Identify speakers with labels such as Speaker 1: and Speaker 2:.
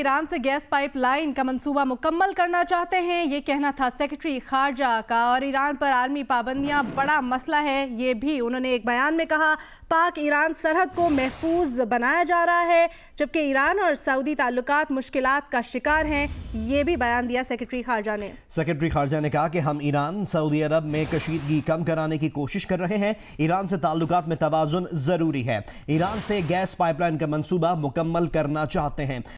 Speaker 1: Iran से gas pipeline का मंसूबा मुकम्मल करना चाहते हैं ये कहना था सेक्रेटरी खारजा का और ईरान पर आर्मी पाबंदियां बड़ा मसला है ये भी उन्होंने एक बयान में कहा पाक ईरान सरहद को महफूज बनाया जा रहा है जबकि ईरान और सऊदी ताल्लुक मुश्किल का शिकार हैं ये भी बयान दिया सेक्रेटरी खारजा ने
Speaker 2: सेक्रेटरी खारजा ने कहा कि हम ईरान सऊदी अरब में कशीदगी कम कराने की कोशिश कर रहे हैं ईरान से ताल्लुक में तोज़ुन ज़रूरी है ईरान से गैस पाइपलाइन का मनसूबा मुकम्मल करना चाहते हैं